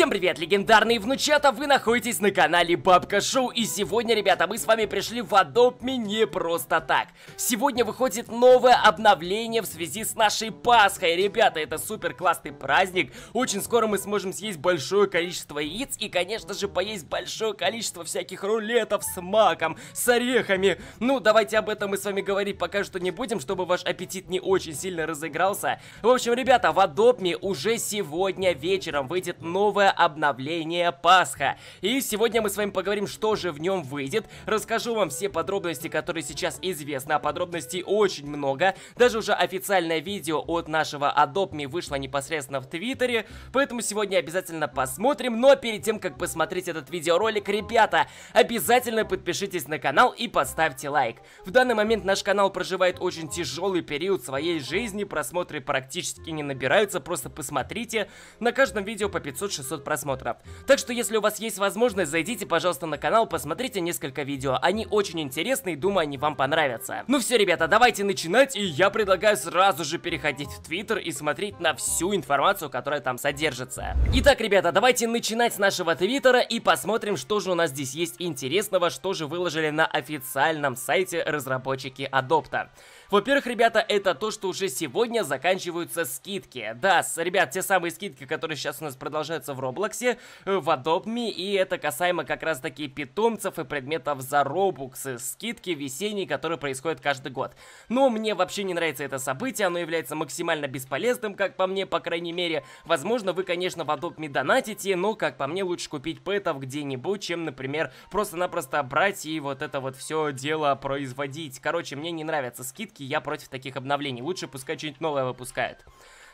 Всем привет, легендарные внучата, вы находитесь на канале Бабка Шоу и сегодня, ребята, мы с вами пришли в Adopt Me не просто так. Сегодня выходит новое обновление в связи с нашей Пасхой, ребята, это супер классный праздник, очень скоро мы сможем съесть большое количество яиц и, конечно же, поесть большое количество всяких рулетов с маком, с орехами. Ну, давайте об этом мы с вами говорить пока что не будем, чтобы ваш аппетит не очень сильно разыгрался. В общем, ребята, в Adopt Me уже сегодня вечером выйдет новое это обновление Пасха. И сегодня мы с вами поговорим, что же в нем выйдет. Расскажу вам все подробности, которые сейчас известны, а подробностей очень много. Даже уже официальное видео от нашего Adobe вышло непосредственно в Твиттере, поэтому сегодня обязательно посмотрим. Но перед тем, как посмотреть этот видеоролик, ребята, обязательно подпишитесь на канал и поставьте лайк. В данный момент наш канал проживает очень тяжелый период своей жизни, просмотры практически не набираются, просто посмотрите. На каждом видео по 500-600 500 просмотров. Так что если у вас есть возможность, зайдите, пожалуйста, на канал, посмотрите несколько видео. Они очень интересные, думаю, они вам понравятся. Ну все, ребята, давайте начинать, и я предлагаю сразу же переходить в Твиттер и смотреть на всю информацию, которая там содержится. Итак, ребята, давайте начинать с нашего Твиттера и посмотрим, что же у нас здесь есть интересного, что же выложили на официальном сайте разработчики Адопта. Во-первых, ребята, это то, что уже сегодня заканчиваются скидки. Да, ребят, те самые скидки, которые сейчас у нас продолжаются в Роблоксе, э, в Адобме, и это касаемо как раз-таки питомцев и предметов за Робуксы. Э, скидки весенние, которые происходят каждый год. Но мне вообще не нравится это событие, оно является максимально бесполезным, как по мне, по крайней мере. Возможно, вы, конечно, в Адобме донатите, но, как по мне, лучше купить пэтов где-нибудь, чем, например, просто-напросто брать и вот это вот все дело производить. Короче, мне не нравятся скидки, все-таки я против таких обновлений. Лучше пускай что-нибудь новое выпускают.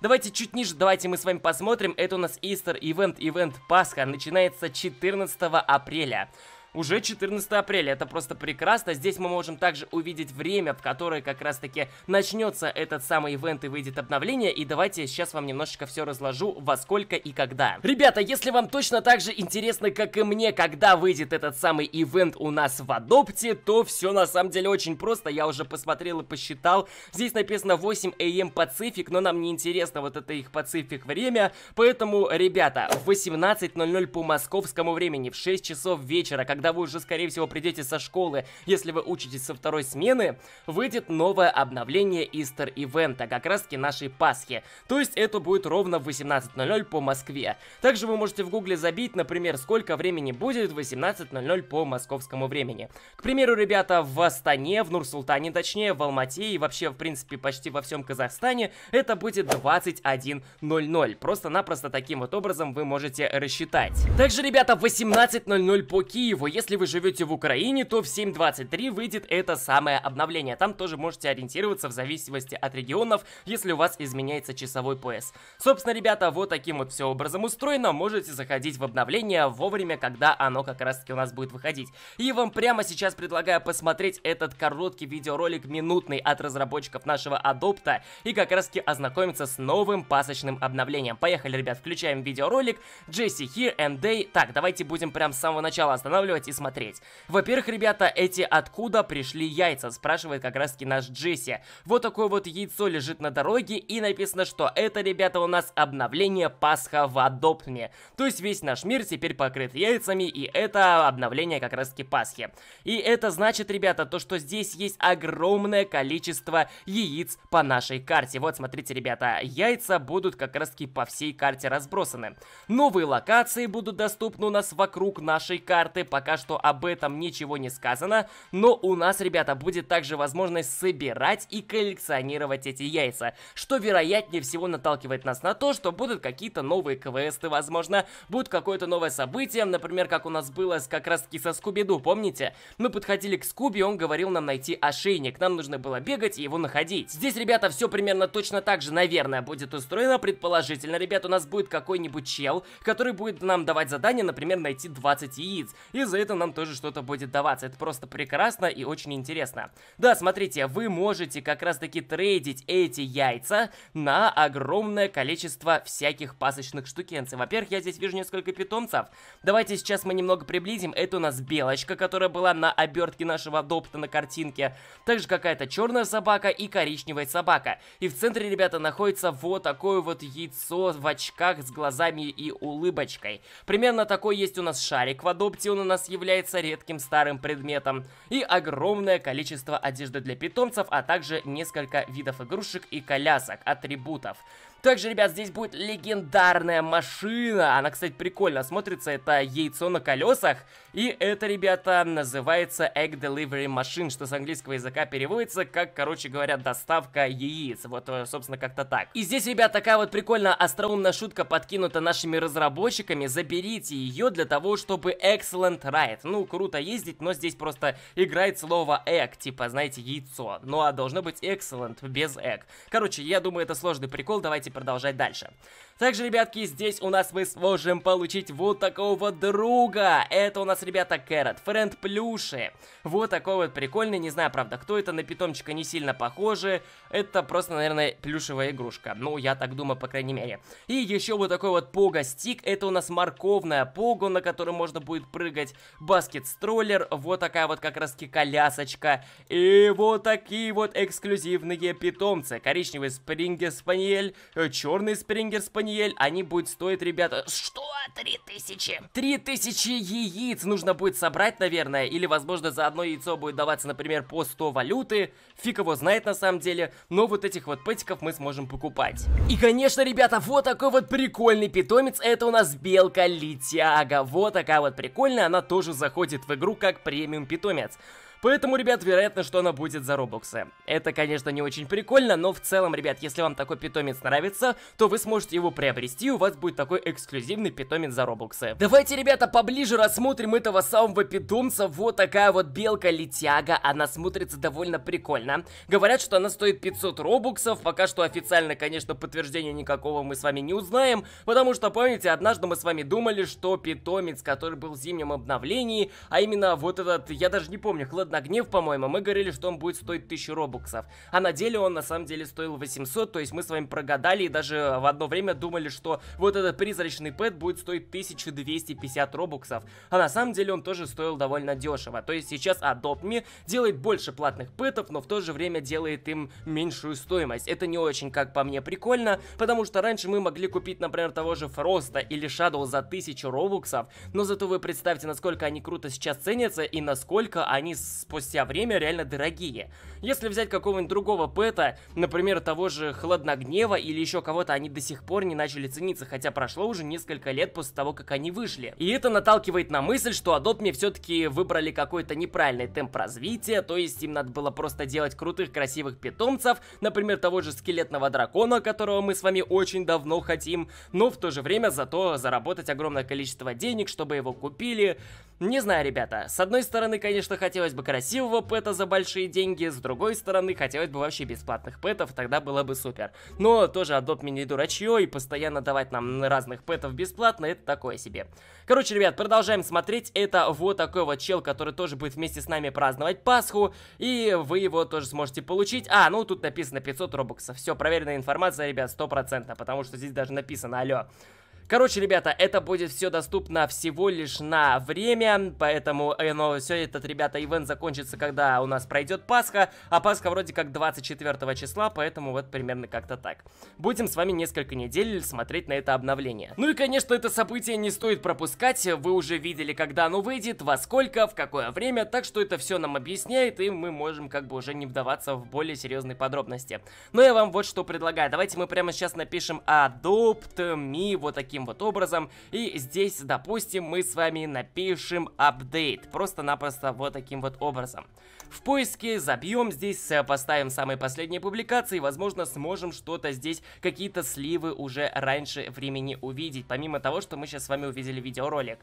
Давайте чуть ниже, давайте мы с вами посмотрим. Это у нас Easter Event, Event Пасха. Начинается 14 апреля уже 14 апреля. Это просто прекрасно. Здесь мы можем также увидеть время, в которое как раз-таки начнется этот самый ивент и выйдет обновление. И давайте я сейчас вам немножечко все разложу, во сколько и когда. Ребята, если вам точно так же интересно, как и мне, когда выйдет этот самый ивент у нас в Адопте, то все на самом деле очень просто. Я уже посмотрел и посчитал. Здесь написано 8 АМ Пацифик, но нам не интересно вот это их Пацифик время. Поэтому, ребята, в 18.00 по московскому времени, в 6 часов вечера, когда когда вы уже, скорее всего, придете со школы, если вы учитесь со второй смены, выйдет новое обновление Easter Event, а как раз таки нашей Пасхи. То есть это будет ровно в 18.00 по Москве. Также вы можете в гугле забить, например, сколько времени будет 18.00 по московскому времени. К примеру, ребята, в Астане, в Нур-Султане точнее, в Алмате и вообще, в принципе, почти во всем Казахстане, это будет 21.00. Просто-напросто таким вот образом вы можете рассчитать. Также, ребята, 18.00 по Киеву если вы живете в Украине, то в 7.23 выйдет это самое обновление. Там тоже можете ориентироваться в зависимости от регионов, если у вас изменяется часовой пояс. Собственно, ребята, вот таким вот все образом устроено. Можете заходить в обновление вовремя, когда оно как раз таки у нас будет выходить. И вам прямо сейчас предлагаю посмотреть этот короткий видеоролик минутный от разработчиков нашего Адопта и как раз таки ознакомиться с новым пасочным обновлением. Поехали, ребят, включаем видеоролик. JC Here and Day. Так, давайте будем прям с самого начала останавливать рассказывать и смотреть. Во-первых, ребята, эти «Откуда пришли яйца?» спрашивает как раз-таки наш Джесси. Вот такое вот яйцо лежит на дороге и написано, что это, ребята, у нас обновление Пасха в Адоптме. То есть весь наш мир теперь покрыт яйцами, и это обновление как раз-таки Пасхи. И это значит, ребята, то, что здесь есть огромное количество яиц по нашей карте. Вот, смотрите, ребята, яйца будут как раз-таки по всей карте разбросаны. Новые локации будут доступны у нас вокруг нашей карты, пока пока что об этом ничего не сказано, но у нас, ребята, будет также возможность собирать и коллекционировать эти яйца, что вероятнее всего наталкивает нас на то, что будут какие-то новые квесты, возможно, будет какое-то новое событие, например, как у нас было как раз-таки со Скуби-Ду, помните? Мы подходили к Скуби, он говорил нам найти ошейник, нам нужно было бегать и его находить. Здесь, ребята, все примерно точно так же, наверное, будет устроено, предположительно, ребят, у нас будет какой-нибудь чел, который будет нам давать задание, например, найти 20 яиц, и за это нам тоже что-то будет даваться. Это просто прекрасно и очень интересно. Да, смотрите, вы можете как раз-таки трейдить эти яйца на огромное количество всяких пасочных штукенцев. Во-первых, я здесь вижу несколько питомцев. Давайте сейчас мы немного приблизим. Это у нас белочка, которая была на обертке нашего адопта на картинке. Также какая-то черная собака и коричневая собака. И в центре, ребята, находится вот такое вот яйцо в очках с глазами и улыбочкой. Примерно такой есть у нас шарик в адопте, он у нас нас является редким старым предметом, и огромное количество одежды для питомцев, а также несколько видов игрушек и колясок, атрибутов. Также, ребят, здесь будет легендарная машина. Она, кстати, прикольно смотрится. Это яйцо на колесах. И это, ребята, называется Egg Delivery Machine, что с английского языка переводится как, короче говоря, доставка яиц. Вот, э, собственно, как-то так. И здесь, ребят, такая вот прикольная остроумная шутка подкинута нашими разработчиками. Заберите ее для того, чтобы Excellent Ride. Ну, круто ездить, но здесь просто играет слово Egg, типа, знаете, яйцо. Ну, а должно быть Excellent без Egg. Короче, я думаю, это сложный прикол. Давайте продолжать дальше. Также, ребятки, здесь у нас мы сможем получить вот такого друга. Это у нас, ребята, Кэрот, френд плюши. Вот такой вот прикольный, не знаю, правда, кто это, на питомчика не сильно похожи. Это просто, наверное, плюшевая игрушка. Ну, я так думаю, по крайней мере. И еще вот такой вот пога-стик. Это у нас морковная пога, на которой можно будет прыгать. Баскет-строллер. Вот такая вот как раз-таки колясочка. И вот такие вот эксклюзивные питомцы. Коричневый спрингер-спаниель, э, черный спрингер-спаниель Даниэль, они будут стоить, ребята... Что? 3000? 3000 яиц нужно будет собрать, наверное, или, возможно, за одно яйцо будет даваться, например, по 100 валюты. Фиг его знает на самом деле, но вот этих вот пэтиков мы сможем покупать. И, конечно, ребята, вот такой вот прикольный питомец, это у нас белка Литяга Вот такая вот прикольная, она тоже заходит в игру как премиум питомец. Поэтому, ребят, вероятно, что она будет за робоксы. Это, конечно, не очень прикольно, но в целом, ребят, если вам такой питомец нравится, то вы сможете его приобрести, и у вас будет такой эксклюзивный питомец за робоксы. Давайте, ребята, поближе рассмотрим этого самого питомца. Вот такая вот белка-летяга, она смотрится довольно прикольно. Говорят, что она стоит 500 робоксов, пока что официально, конечно, подтверждения никакого мы с вами не узнаем, потому что, помните, однажды мы с вами думали, что питомец, который был в зимнем обновлении, а именно вот этот, я даже не помню, хладно на гнев, по-моему, мы говорили, что он будет стоить 1000 робуксов. А на деле он на самом деле стоил 800, то есть мы с вами прогадали и даже в одно время думали, что вот этот призрачный пэт будет стоить 1250 робуксов. А на самом деле он тоже стоил довольно дешево. То есть сейчас Adopt Me делает больше платных пэтов, но в то же время делает им меньшую стоимость. Это не очень, как по мне, прикольно, потому что раньше мы могли купить, например, того же Фроста или Shadow за 1000 робуксов, но зато вы представьте, насколько они круто сейчас ценятся и насколько они спустя время реально дорогие. Если взять какого-нибудь другого пэта, например, того же Хладногнева или еще кого-то, они до сих пор не начали цениться, хотя прошло уже несколько лет после того, как они вышли. И это наталкивает на мысль, что Адотми все-таки выбрали какой-то неправильный темп развития, то есть им надо было просто делать крутых красивых питомцев, например, того же скелетного дракона, которого мы с вами очень давно хотим, но в то же время зато заработать огромное количество денег, чтобы его купили. Не знаю, ребята, с одной стороны, конечно, хотелось бы красивого пэта за большие деньги, с другой стороны, хотелось бы вообще бесплатных пэтов, тогда было бы супер. Но тоже Adopt не дурачье, и постоянно давать нам разных пэтов бесплатно, это такое себе. Короче, ребят, продолжаем смотреть. Это вот такой вот чел, который тоже будет вместе с нами праздновать Пасху, и вы его тоже сможете получить. А, ну тут написано 500 робоксов. Все, проверенная информация, ребят, 100%, потому что здесь даже написано, алло. Короче, ребята, это будет все доступно всего лишь на время, поэтому э, но все этот, ребята, ивент закончится, когда у нас пройдет Пасха, а Пасха вроде как 24 числа, поэтому вот примерно как-то так. Будем с вами несколько недель смотреть на это обновление. Ну и, конечно, это событие не стоит пропускать, вы уже видели, когда оно выйдет, во сколько, в какое время, так что это все нам объясняет, и мы можем как бы уже не вдаваться в более серьезные подробности. Но ну, я вам вот что предлагаю, давайте мы прямо сейчас напишем Adopt Me вот таким таким вот образом. И здесь, допустим, мы с вами напишем апдейт. Просто-напросто вот таким вот образом. В поиске забьем здесь, э, поставим самые последние публикации. Возможно, сможем что-то здесь, какие-то сливы уже раньше времени увидеть. Помимо того, что мы сейчас с вами увидели видеоролик.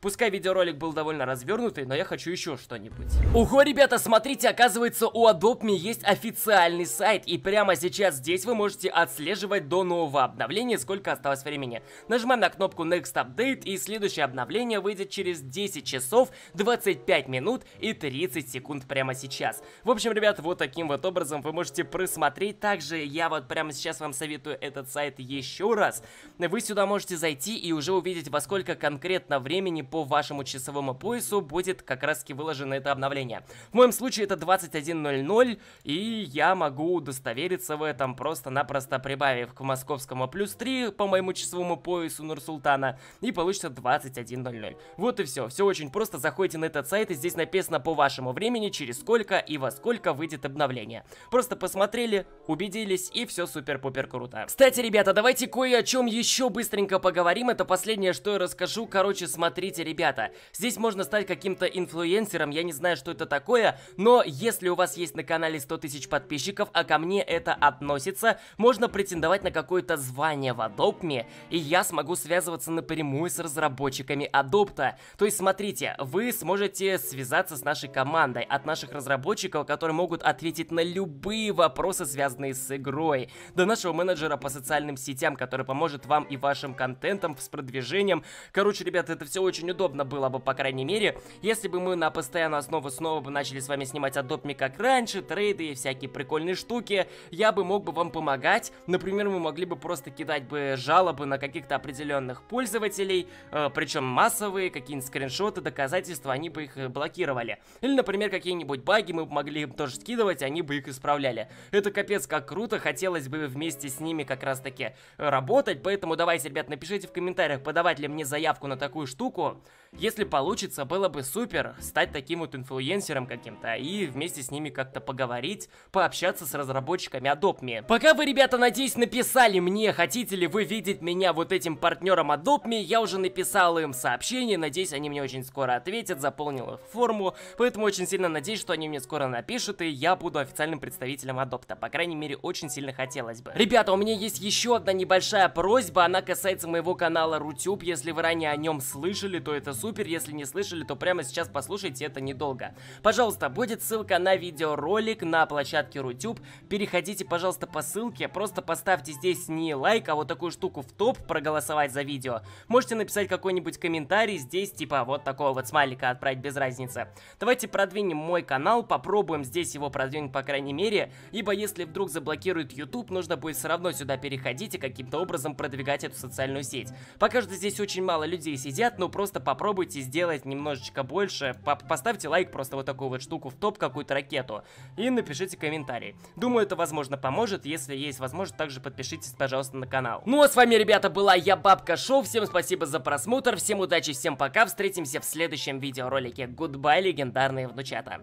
Пускай видеоролик был довольно развернутый, но я хочу еще что-нибудь. Ого, ребята, смотрите, оказывается, у Adobe.me есть официальный сайт, и прямо сейчас здесь вы можете отслеживать до нового обновления, сколько осталось времени. Нажимаем на кнопку Next Update, и следующее обновление выйдет через 10 часов, 25 минут и 30 секунд прямо сейчас. В общем, ребят, вот таким вот образом вы можете просмотреть. Также я вот прямо сейчас вам советую этот сайт еще раз. Вы сюда можете зайти и уже увидеть, во сколько конкретно времени по вашему часовому поясу будет как раз таки выложено это обновление. В моем случае это 21.00, и я могу удостовериться в этом просто-напросто прибавив к московскому плюс 3 по моему часовому поясу Нурсултана, и получится 21.00. Вот и все, все очень просто, заходите на этот сайт, и здесь написано по вашему времени, через сколько и во сколько выйдет обновление. Просто посмотрели, убедились, и все супер-пупер круто. Кстати, ребята, давайте кое о чем еще быстренько поговорим, это последнее, что я расскажу, короче, смотрите знаете, ребята, здесь можно стать каким-то инфлюенсером, я не знаю, что это такое, но если у вас есть на канале 100 тысяч подписчиков, а ко мне это относится, можно претендовать на какое-то звание в Adobe, и я смогу связываться напрямую с разработчиками адопта. То есть, смотрите, вы сможете связаться с нашей командой, от наших разработчиков, которые могут ответить на любые вопросы, связанные с игрой, до нашего менеджера по социальным сетям, который поможет вам и вашим контентам с продвижением. Короче, ребята, это все очень очень удобно было бы, по крайней мере, если бы мы на постоянную основу снова бы начали с вами снимать адопми как раньше, трейды и всякие прикольные штуки, я бы мог бы вам помогать. Например, мы могли бы просто кидать бы жалобы на каких-то определенных пользователей, э, причем массовые, какие-нибудь скриншоты, доказательства, они бы их э, блокировали. Или, например, какие-нибудь баги мы могли им тоже скидывать, они бы их исправляли. Это капец как круто, хотелось бы вместе с ними как раз таки э, работать, поэтому давайте, ребят, напишите в комментариях, подавать ли мне заявку на такую штуку если получится, было бы супер стать таким вот инфлюенсером каким-то и вместе с ними как-то поговорить, пообщаться с разработчиками Adobe. Пока вы, ребята, надеюсь, написали мне, хотите ли вы видеть меня вот этим партнером Adobe, я уже написал им сообщение, надеюсь, они мне очень скоро ответят, заполнил их форму, поэтому очень сильно надеюсь, что они мне скоро напишут, и я буду официальным представителем Адопта, по крайней мере, очень сильно хотелось бы. Ребята, у меня есть еще одна небольшая просьба, она касается моего канала Rutube, если вы ранее о нем слышали, то что это супер. Если не слышали, то прямо сейчас послушайте, это недолго. Пожалуйста, будет ссылка на видеоролик на площадке Рутюб. Переходите, пожалуйста, по ссылке. Просто поставьте здесь не лайк, а вот такую штуку в топ, проголосовать за видео. Можете написать какой-нибудь комментарий здесь, типа вот такого вот смайлика отправить, без разницы. Давайте продвинем мой канал, попробуем здесь его продвинуть, по крайней мере. Ибо если вдруг заблокирует YouTube, нужно будет все равно сюда переходить и каким-то образом продвигать эту социальную сеть. Пока что здесь очень мало людей сидят, но просто Просто попробуйте сделать немножечко больше. По поставьте лайк просто вот такую вот штуку в топ, какую-то ракету. И напишите комментарий. Думаю, это, возможно, поможет. Если есть возможность, также подпишитесь, пожалуйста, на канал. Ну а с вами, ребята, была я, Бабка Шоу. Всем спасибо за просмотр. Всем удачи, всем пока. Встретимся в следующем видеоролике. Гудбай, легендарные внучата.